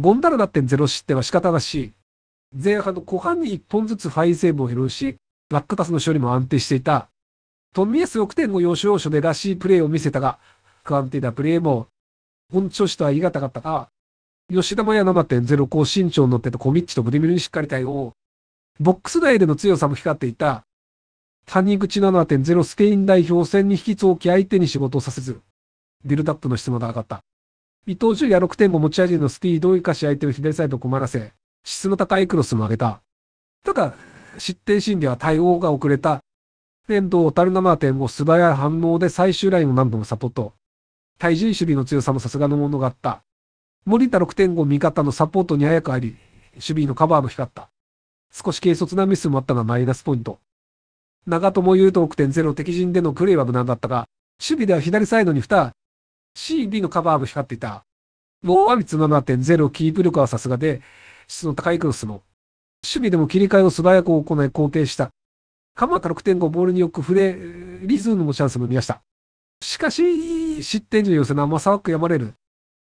ゴンダラだって0失点は仕方なし、前半の後半に1本ずつファインセーブを減るし、ラックタスの処理も安定していた。トミエス6点の要所要所でらしいプレーを見せたが、不安定なプレーも、本調子とは言い難かったが、吉田麻也7.0高身長乗ってたコミッチとブリミルにしっかり対応。ボックス内での強さも光っていた。谷口7.0スペイン代表戦に引き続き相手に仕事をさせず、ビルタップの質問が上がった。伊藤純也6.5持ち味のスティードを生かし相手の左サイドを困らせ、質の高いクロスも上げた。ただ、失点心では対応が遅れた。遠藤たるな7.5素早い反応で最終ラインを何度もサポート。対人守備の強さもさすがのものがあった。森田6.5味方のサポートに早くあり、守備のカバーも光った。少し軽率なミスもあったがマイナスポイント。長友優斗6.0敵陣でのプレイは無難だったが、守備では左サイドに2、CD のカバーも光っていた。もうアミツ7.0キープ力はさすがで、質の高いクロスも。守備でも切り替えを素早く行い肯定した。鎌田6.5ボールによく触れ、リズムもチャンスも見ました。しかし、失点時の寄せの甘さはくやまれる。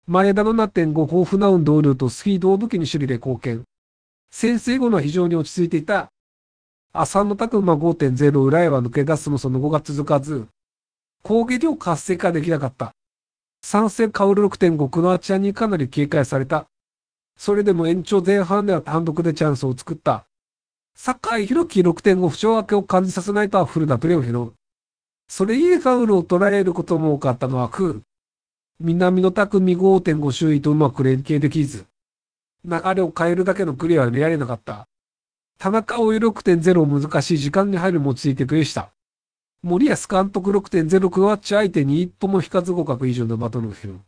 前田の7.5豊富な運動量とスピードを武器に守備で貢献。先制後のは非常に落ち着いていた。浅野拓馬5.0裏へは抜け出すもその後が続かず、攻撃を活性化できなかった。参戦カウル6.5クノアチアにかなり警戒された。それでも延長前半では単独でチャンスを作った。坂井広樹6.5不調明けを感じさせないとはフルなプレーを拾う。それゆえカウルを捉えることも多かったのはクール。南の匠5.5周囲とうまく連携できず、流れを変えるだけのクリアは得られなかった。田中を6.0難しい時間に入るついてくれした。森保監督6.0クワッチ相手に一歩も引かず合格以上のバトルフィルム。